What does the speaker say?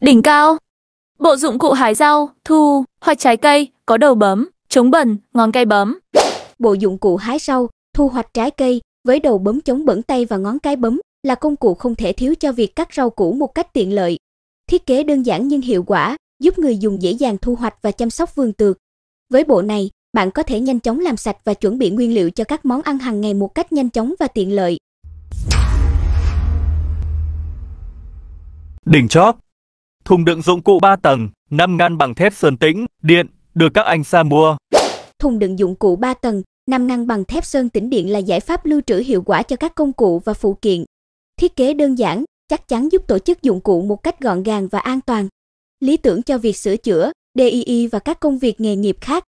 đỉnh cao. Bộ dụng cụ hái rau, thu, hoạch trái cây, có đầu bấm, chống bẩn, ngón cái bấm. Bộ dụng cụ hái rau, thu hoạch trái cây với đầu bấm chống bẩn tay và ngón cái bấm là công cụ không thể thiếu cho việc cắt rau củ một cách tiện lợi. Thiết kế đơn giản nhưng hiệu quả, giúp người dùng dễ dàng thu hoạch và chăm sóc vườn tược. Với bộ này, bạn có thể nhanh chóng làm sạch và chuẩn bị nguyên liệu cho các món ăn hàng ngày một cách nhanh chóng và tiện lợi. Đỉnh chóp thùng đựng dụng cụ 3 tầng, 5 ngăn bằng thép sơn tĩnh, điện, được các anh xa mua. Thùng đựng dụng cụ 3 tầng, 5 ngăn bằng thép sơn tĩnh điện là giải pháp lưu trữ hiệu quả cho các công cụ và phụ kiện. Thiết kế đơn giản, chắc chắn giúp tổ chức dụng cụ một cách gọn gàng và an toàn. Lý tưởng cho việc sửa chữa, DIY và các công việc nghề nghiệp khác.